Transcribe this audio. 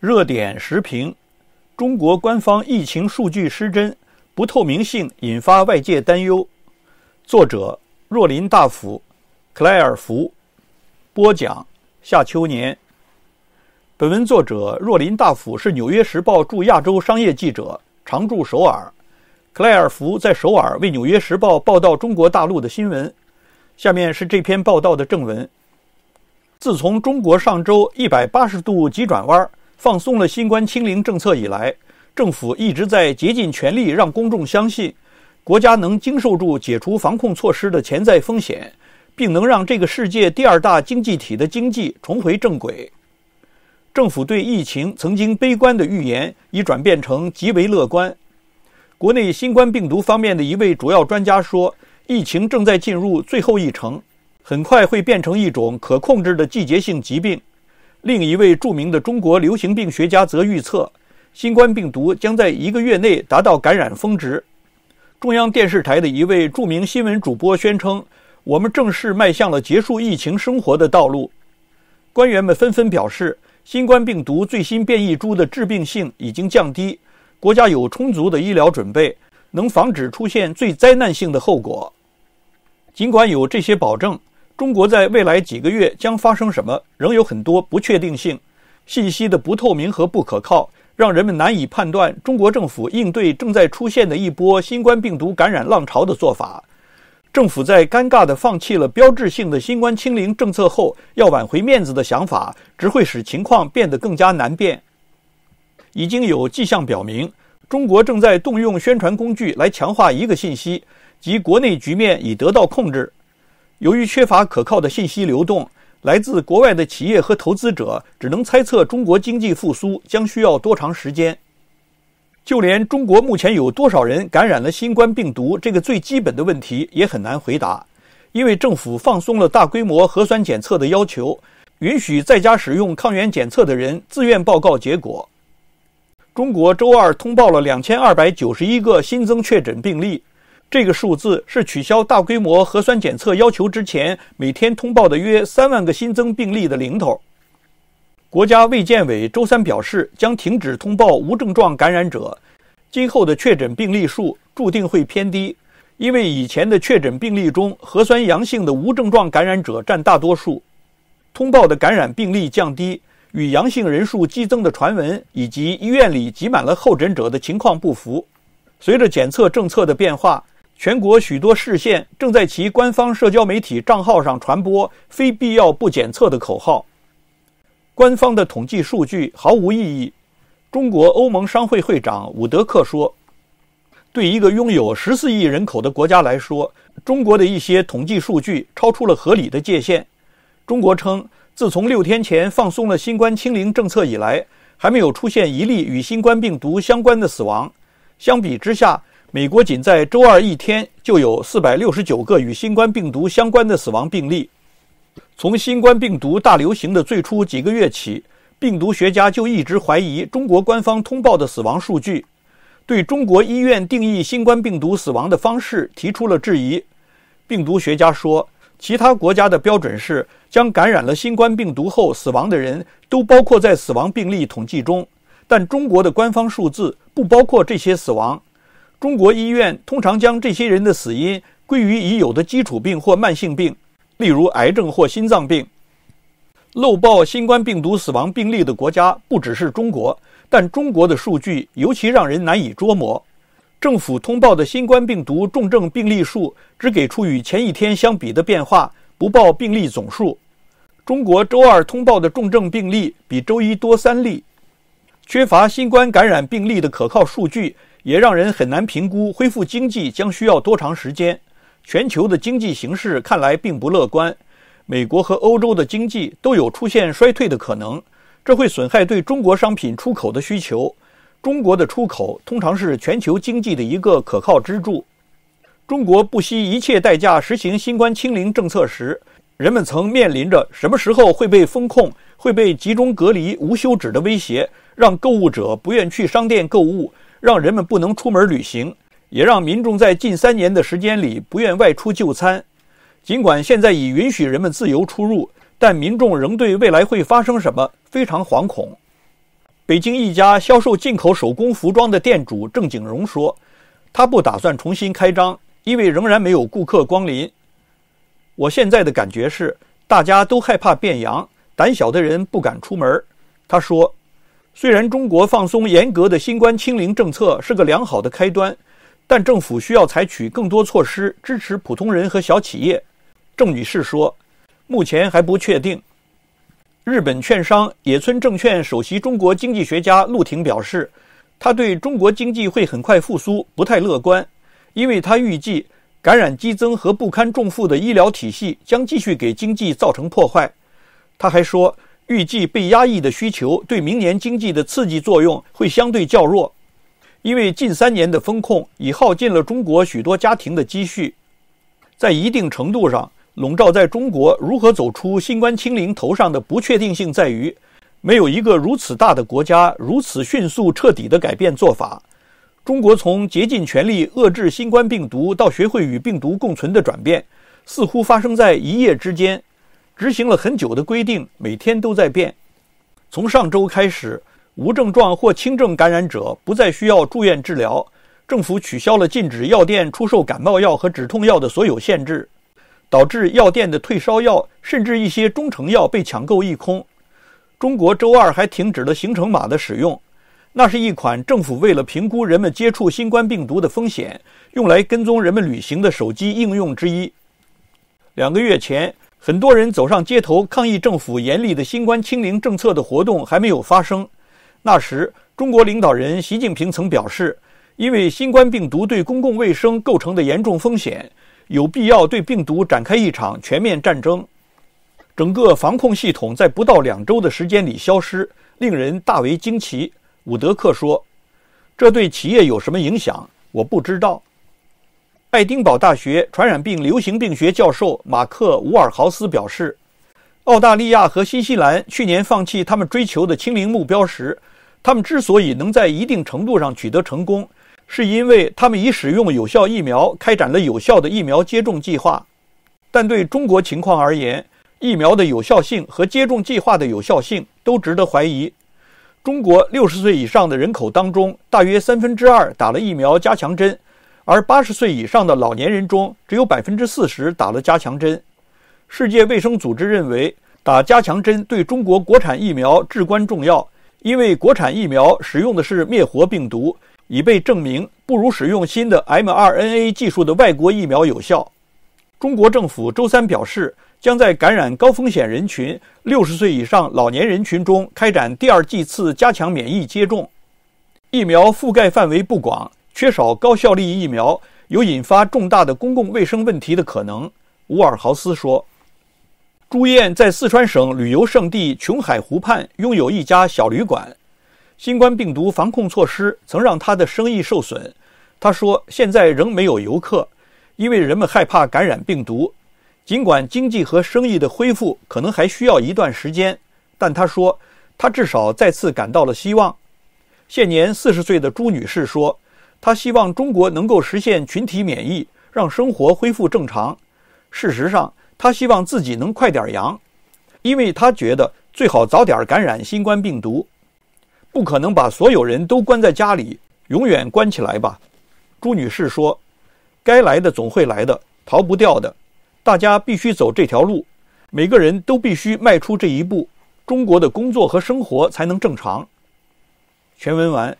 热点时评：中国官方疫情数据失真，不透明性引发外界担忧。作者：若林大辅，克莱尔福。播讲：夏秋年。本文作者若林大辅是《纽约时报》驻亚洲商业记者，常驻首尔。克莱尔福在首尔为《纽约时报》报道中国大陆的新闻。下面是这篇报道的正文。自从中国上周一百八十度急转弯儿。放松了新冠清零政策以来，政府一直在竭尽全力让公众相信，国家能经受住解除防控措施的潜在风险，并能让这个世界第二大经济体的经济重回正轨。政府对疫情曾经悲观的预言已转变成极为乐观。国内新冠病毒方面的一位主要专家说，疫情正在进入最后一程，很快会变成一种可控制的季节性疾病。另一位著名的中国流行病学家则预测，新冠病毒将在一个月内达到感染峰值。中央电视台的一位著名新闻主播宣称：“我们正式迈向了结束疫情生活的道路。”官员们纷纷表示，新冠病毒最新变异株的致病性已经降低，国家有充足的医疗准备，能防止出现最灾难性的后果。尽管有这些保证，中国在未来几个月将发生什么，仍有很多不确定性。信息的不透明和不可靠，让人们难以判断中国政府应对正在出现的一波新冠病毒感染浪潮的做法。政府在尴尬地放弃了标志性的“新冠清零”政策后，要挽回面子的想法，只会使情况变得更加难辨。已经有迹象表明，中国正在动用宣传工具来强化一个信息，即国内局面已得到控制。由于缺乏可靠的信息流动，来自国外的企业和投资者只能猜测中国经济复苏将需要多长时间。就连中国目前有多少人感染了新冠病毒这个最基本的问题也很难回答，因为政府放松了大规模核酸检测的要求，允许在家使用抗原检测的人自愿报告结果。中国周二通报了两千二百九十一个新增确诊病例。这个数字是取消大规模核酸检测要求之前每天通报的约三万个新增病例的零头。国家卫健委周三表示，将停止通报无症状感染者，今后的确诊病例数注定会偏低，因为以前的确诊病例中，核酸阳性的无症状感染者占大多数。通报的感染病例降低，与阳性人数激增的传闻以及医院里挤满了候诊者的情况不符。随着检测政策的变化。全国许多市县正在其官方社交媒体账号上传播“非必要不检测”的口号。官方的统计数据毫无意义。中国欧盟商会会长伍德克说：“对一个拥有十四亿人口的国家来说，中国的一些统计数据超出了合理的界限。”中国称，自从六天前放松了新冠清零政策以来，还没有出现一例与新冠病毒相关的死亡。相比之下，美国仅在周二一天就有四百六十九个与新冠病毒相关的死亡病例。从新冠病毒大流行的最初几个月起，病毒学家就一直怀疑中国官方通报的死亡数据，对中国医院定义新冠病毒死亡的方式提出了质疑。病毒学家说，其他国家的标准是将感染了新冠病毒后死亡的人都包括在死亡病例统计中，但中国的官方数字不包括这些死亡。中国医院通常将这些人的死因归于已有的基础病或慢性病，例如癌症或心脏病。漏报新冠病毒死亡病例的国家不只是中国，但中国的数据尤其让人难以捉摸。政府通报的新冠病毒重症病例数只给出与前一天相比的变化，不报病例总数。中国周二通报的重症病例比周一多三例。缺乏新冠感染病例的可靠数据，也让人很难评估恢复经济将需要多长时间。全球的经济形势看来并不乐观，美国和欧洲的经济都有出现衰退的可能，这会损害对中国商品出口的需求。中国的出口通常是全球经济的一个可靠支柱。中国不惜一切代价实行新冠清零政策时，人们曾面临着什么时候会被封控、会被集中隔离、无休止的威胁。让购物者不愿去商店购物，让人们不能出门旅行，也让民众在近三年的时间里不愿外出就餐。尽管现在已允许人们自由出入，但民众仍对未来会发生什么非常惶恐。北京一家销售进口手工服装的店主郑景荣说：“他不打算重新开张，因为仍然没有顾客光临。我现在的感觉是，大家都害怕变阳，胆小的人不敢出门。”他说。虽然中国放松严格的新冠清零政策是个良好的开端，但政府需要采取更多措施支持普通人和小企业，郑女士说。目前还不确定。日本券商野村证券首席中国经济学家陆婷表示，他对中国经济会很快复苏不太乐观，因为他预计感染激增和不堪重负的医疗体系将继续给经济造成破坏。他还说。预计被压抑的需求对明年经济的刺激作用会相对较弱，因为近三年的风控已耗尽了中国许多家庭的积蓄，在一定程度上，笼罩在中国如何走出新冠清零头上的不确定性在于，没有一个如此大的国家如此迅速彻底的改变做法。中国从竭尽全力遏制新冠病毒到学会与病毒共存的转变，似乎发生在一夜之间。执行了很久的规定每天都在变。从上周开始，无症状或轻症感染者不再需要住院治疗。政府取消了禁止药店出售感冒药和止痛药的所有限制，导致药店的退烧药甚至一些中成药被抢购一空。中国周二还停止了行程码的使用，那是一款政府为了评估人们接触新冠病毒的风险，用来跟踪人们旅行的手机应用之一。两个月前。很多人走上街头抗议政府严厉的新冠清零政策的活动还没有发生。那时，中国领导人习近平曾表示，因为新冠病毒对公共卫生构成的严重风险，有必要对病毒展开一场全面战争。整个防控系统在不到两周的时间里消失，令人大为惊奇。伍德克说：“这对企业有什么影响？我不知道。”爱丁堡大学传染病流行病学教授马克·伍尔豪斯表示，澳大利亚和新西兰去年放弃他们追求的清零目标时，他们之所以能在一定程度上取得成功，是因为他们已使用有效疫苗开展了有效的疫苗接种计划。但对中国情况而言，疫苗的有效性和接种计划的有效性都值得怀疑。中国六十岁以上的人口当中，大约三分之二打了疫苗加强针。而八十岁以上的老年人中，只有百分之四十打了加强针。世界卫生组织认为，打加强针对中国国产疫苗至关重要，因为国产疫苗使用的是灭活病毒，已被证明不如使用新的 mRNA 技术的外国疫苗有效。中国政府周三表示，将在感染高风险人群、六十岁以上老年人群中开展第二剂次加强免疫接种。疫苗覆盖范围不广。缺少高效力疫苗，有引发重大的公共卫生问题的可能，乌尔豪斯说。朱燕在四川省旅游胜地琼海湖畔拥有一家小旅馆，新冠病毒防控措施曾让她的生意受损。她说，现在仍没有游客，因为人们害怕感染病毒。尽管经济和生意的恢复可能还需要一段时间，但她说，她至少再次感到了希望。现年四十岁的朱女士说。他希望中国能够实现群体免疫，让生活恢复正常。事实上，他希望自己能快点阳，因为他觉得最好早点感染新冠病毒。不可能把所有人都关在家里，永远关起来吧？朱女士说：“该来的总会来的，逃不掉的。大家必须走这条路，每个人都必须迈出这一步，中国的工作和生活才能正常。”全文完。